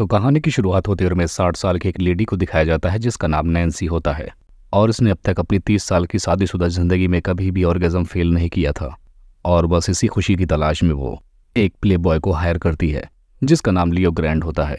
तो कहानी की शुरुआत होते में साठ साल की एक लेडी को दिखाया जाता है जिसका नाम नैन्सी होता है और इसने अब तक अपनी तीस साल की शादीशुदा ज़िंदगी में कभी भी ऑर्गेज़म फेल नहीं किया था और बस इसी खुशी की तलाश में वो एक प्ले बॉय को हायर करती है जिसका नाम लियो ग्रैंड होता है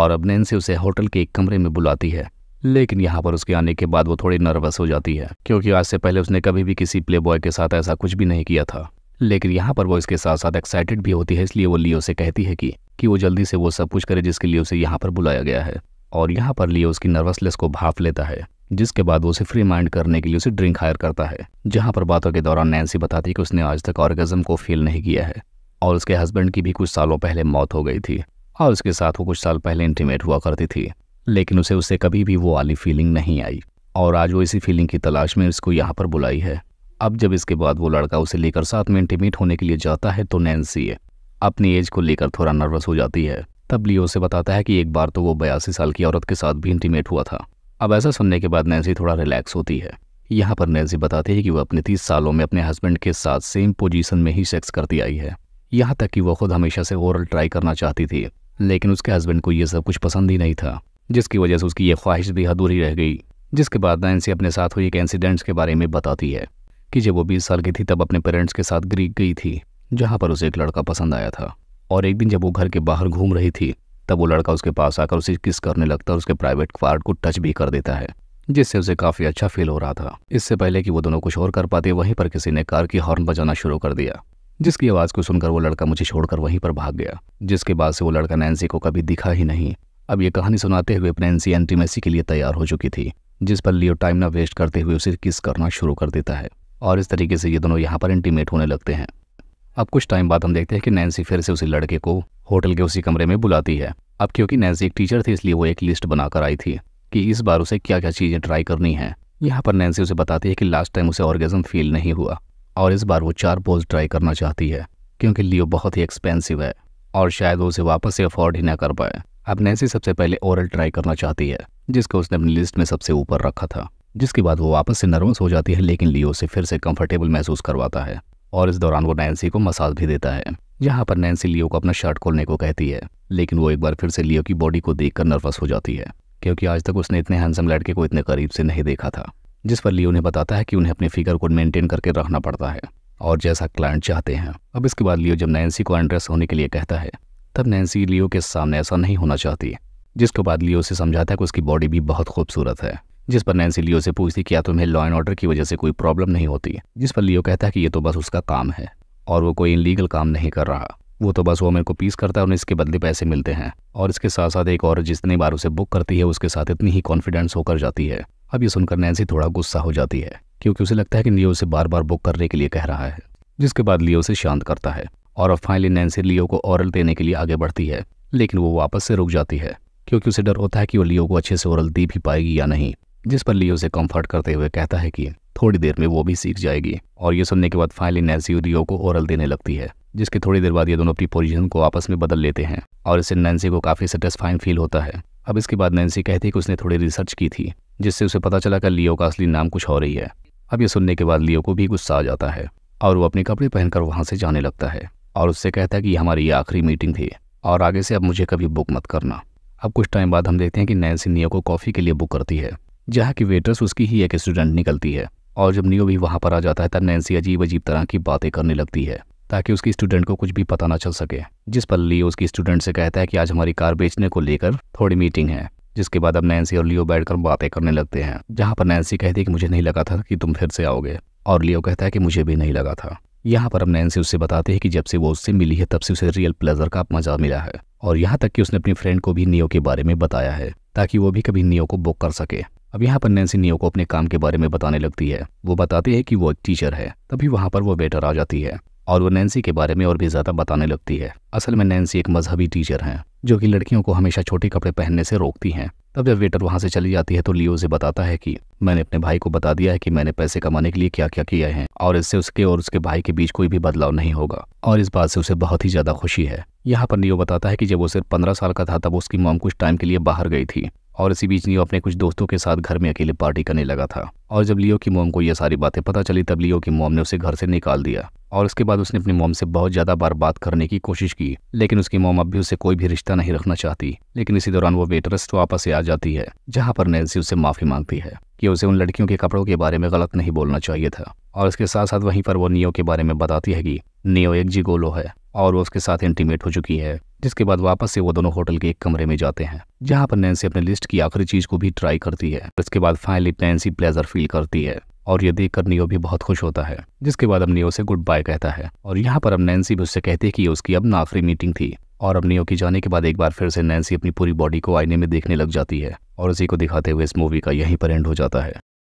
और अब नैन्सी उसे होटल के एक कमरे में बुलाती है लेकिन यहाँ पर उसके आने के बाद वो थोड़ी नर्वस हो जाती है क्योंकि आज से पहले उसने कभी भी किसी प्ले बॉय के साथ ऐसा कुछ भी नहीं किया था लेकिन यहाँ पर वो इसके साथ साथ एक्साइटेड भी होती है इसलिए वो लियो से कहती है कि कि वो जल्दी से वो सब कुछ करे जिसके लिए उसे यहाँ पर बुलाया गया है और यहाँ पर लिए उसकी नर्वसनेस को भाप लेता है जिसके बाद वो उसे फ्री माइंड करने के लिए उसे ड्रिंक हायर करता है जहाँ पर बातों के दौरान नैन्सी बताती कि उसने आज तक ऑर्गेजम को फील नहीं किया है और उसके हस्बैंड की भी कुछ सालों पहले मौत हो गई थी और उसके साथ वो कुछ साल पहले इंटीमेट हुआ करती थी लेकिन उसे उससे कभी भी वो वाली फीलिंग नहीं आई और आज वो इसी फीलिंग की तलाश में उसको यहाँ पर बुलाई है अब जब इसके बाद वो लड़का उसे लेकर साथ में इंटीमेट होने के लिए जाता है तो नैन्सी अपनी एज को लेकर थोड़ा नर्वस हो जाती है तब लियो से बताता है कि एक बार तो वो बयासी साल की औरत के साथ भी इंटीमेट हुआ था अब ऐसा सुनने के बाद नैन्सी थोड़ा रिलैक्स होती है यहाँ पर नैन्सी बताती है कि वह अपने तीस सालों में अपने हस्बैंड के साथ सेम पोजीशन में ही सेक्स करती आई है यहाँ तक कि वह खुद हमेशा से ओरल ट्राई करना चाहती थी लेकिन उसके हस्बैंड को यह सब कुछ पसंद ही नहीं था जिसकी वजह से उसकी ये ख्वाहिश भी अधूरी रह गई जिसके बाद नैन्सी अपने साथ हुई एक इंसिडेंट्स के बारे में बताती है कि जब वो बीस साल की थी तब अपने पेरेंट्स के साथ ग्रीक गई थी जहाँ पर उसे एक लड़का पसंद आया था और एक दिन जब वो घर के बाहर घूम रही थी तब वो लड़का उसके पास आकर उसे किस करने लगता है और उसके प्राइवेट पार्ट को टच भी कर देता है जिससे उसे काफ़ी अच्छा फील हो रहा था इससे पहले कि वो दोनों कुछ और कर पाते वहीं पर किसी ने कार की हॉर्न बजाना शुरू कर दिया जिसकी आवाज़ को सुनकर वो लड़का मुझे छोड़कर वहीं पर भाग गया जिसके बाद से वो लड़का नैन्सी को कभी दिखा ही नहीं अब ये कहानी सुनाते हुए नैन्सी एंटीमेसी के लिए तैयार हो चुकी थी जिस पर लियो टाइम ना वेस्ट करते हुए उसे किस करना शुरू कर देता है और इस तरीके से ये दोनों यहाँ पर इंटीमेट होने लगते हैं अब कुछ टाइम बाद हम देखते हैं कि नैन्सी फिर से उसी लड़के को होटल के उसी कमरे में बुलाती है अब क्योंकि नैन्सी एक टीचर थी इसलिए वो एक लिस्ट बनाकर आई थी कि इस बार उसे क्या क्या चीज़ें ट्राई करनी है यहाँ पर नैन्सी उसे बताती है कि लास्ट टाइम उसे ऑर्गेजम फील नहीं हुआ और इस बार वो चार पोज ट्राई करना चाहती है क्योंकि लियो बहुत ही एक्सपेंसिव है और शायद वो उसे वापस से अफोर्ड ही ना कर पाए अब नैन्सी सबसे पहले ओरल ट्राई करना चाहती है जिसको उसने अपनी लिस्ट में सबसे ऊपर रखा था जिसके बाद वो वापस से नर्वस हो जाती है लेकिन लियो उसे फिर से कंफर्टेबल महसूस करवाता है और इस दौरान वो नैन्सी को मसाज भी देता है यहाँ पर नैन्सी लियो को अपना शर्ट खोलने को कहती है लेकिन वो एक बार फिर से लियो की बॉडी को देखकर नर्वस हो जाती है क्योंकि आज तक उसने इतने हैंडसम लड़के को इतने करीब से नहीं देखा था जिस पर लियो ने बताता है कि उन्हें अपने फिगर को मेंटेन करके रखना पड़ता है और जैसा क्लाइंट चाहते हैं अब इसके बाद लियो जब नैन्सी को एंड्रेस होने के लिए कहता है तब नैन्सी लियो के सामने ऐसा नहीं होना चाहती जिसके बाद लियो उसे समझाता है कि उसकी बॉडी भी बहुत खूबसूरत है जिस पर नैन्सी लियो से पूछती क्या तुम्हें लॉ एंड ऑर्डर की वजह से कोई प्रॉब्लम नहीं होती जिस पर लियो कहता है कि ये तो बस उसका काम है और वो कोई इनलीगल काम नहीं कर रहा वो तो बस वोमेन को पीस करता है उन्हें इसके बदले पैसे मिलते हैं और इसके साथ साथ एक औरत जितनी बार उसे बुक करती है उसके साथ इतनी ही कॉन्फिडेंस होकर जाती है अब ये सुनकर नैन्सी थोड़ा गुस्सा हो जाती है क्योंकि उसे लगता है कि लियो उसे बार बार बुक करने के लिए कह रहा है जिसके बाद लियो उसे शांत करता है और अब फाइनली नैन्सी लियो को औरल देने के लिए आगे बढ़ती है लेकिन वो वापस से रुक जाती है क्योंकि उसे डर होता है कि वो लियो को अच्छे से औरल दे भी पाएगी या नहीं जिस पर लियो उसे कंफर्ट करते हुए कहता है कि थोड़ी देर में वो भी सीख जाएगी और ये सुनने के बाद फाइनली नैन्सी रियो को ओरल देने लगती है जिसके थोड़ी देर बाद ये दोनों अपनी पोजिशन को आपस में बदल लेते हैं और इससे नैन्सी को काफ़ी सेटिस्फाइन फील होता है अब इसके बाद नैन्सी कहती है कि उसने थोड़ी रिसर्च की थी जिससे उसे पता चला कि लियो का असली नाम कुछ हो रही है अब ये सुनने के बाद लियो को भी गुस्सा आ जाता है और वो अपने कपड़े पहनकर वहाँ से जाने लगता है और उससे कहता है कि हमारी ये आखिरी मीटिंग थी और आगे से अब मुझे कभी बुक मत करना अब कुछ टाइम बाद हम देखते हैं कि नैन्सी नियो को कॉफ़ी के लिए बुक करती है जहाँ की वेटर्स उसकी ही एक स्टूडेंट निकलती है और जब नियो भी वहाँ पर आ जाता है तब नैन्सी अजीब अजीब तरह की बातें करने लगती है ताकि उसकी स्टूडेंट को कुछ भी पता ना चल सके जिस पर लियो उसकी स्टूडेंट से कहता है कि आज हमारी कार बेचने को लेकर थोड़ी मीटिंग है जिसके बाद अब नैन्सी और लियो बैठकर बातें करने लगते हैं जहाँ पर नैन्सी कहती है कि मुझे नहीं लगा था कि तुम फिर से आओगे और लियो कहता है कि मुझे भी नहीं लगा था यहाँ पर अब नैन्सी उससे बताती है कि जब से वो उससे मिली है तब से उसे रियल प्लेजर का मजा मिला है और यहाँ तक कि उसने अपनी फ्रेंड को भी नियो के बारे में बताया है ताकि वो भी कभी नियो को बुक कर सके अब यहाँ पर नैन्सी नियो को अपने काम के बारे में बताने लगती है वो बताती है कि वो एक टीचर है तभी वहाँ पर वो बेटर आ जाती है और वो नैन्सी के बारे में और भी ज़्यादा बताने लगती है असल में नैन्सी एक मजहबी टीचर हैं जो कि लड़कियों को हमेशा छोटे कपड़े पहनने से रोकती हैं तब जब वेटर वहाँ से चली जाती है तो लियो से बताता है कि मैंने अपने भाई को बता दिया है कि मैंने पैसे कमाने के लिए क्या क्या किए हैं और इससे उसके और उसके भाई के बीच कोई भी बदलाव नहीं होगा और इस बात से उसे बहुत ही ज़्यादा खुशी है यहाँ पर लियो बताता है कि जब वो सिर्फ पंद्रह साल का था तब उसकी मॉम कुछ टाइम के लिए बाहर गई थी और इसी बीच लियो अपने कुछ दोस्तों के साथ घर में अकेले पार्टी करने लगा था और जब लियो की मोम को यह सारी बातें पता चली तब लियो की मोम ने उसे घर से निकाल दिया और उसके बाद उसने अपनी मोम से बहुत ज़्यादा बार बात करने की कोशिश की लेकिन उसकी मोम अब भी उसे कोई भी रिश्ता नहीं रखना चाहती लेकिन इसी दौरान वो वेटरस वापस से आ जाती है जहाँ पर नैन्सी उसे माफ़ी मांगती है कि उसे उन लड़कियों के कपड़ों के बारे में गलत नहीं बोलना चाहिए था और इसके साथ साथ वहीं पर वो नियो के बारे में बताती है कि नियो एक गोलो है और वो उसके साथ इंटीमेट हो चुकी है जिसके बाद वापस से वो दोनों होटल के एक कमरे में जाते हैं जहाँ पर नैन्सी अपने लिस्ट की आखिरी चीज को भी ट्राई करती है इसके बाद फाइनली नैन्सी प्लेजर फील करती है और ये देखकर नियो भी बहुत खुश होता है जिसके बाद अब नियो से गुड बाय कहता है और यहाँ पर अब नैन्सी भी उससे कहती है कि उसकी अब आखिरी मीटिंग थी और अब नियो के जाने के बाद एक बार फिर से नैन्सी अपनी पूरी बॉडी को आईने में देखने लग जाती है और उसी को दिखाते हुए इस मूवी का यहीं पर एंड हो जाता है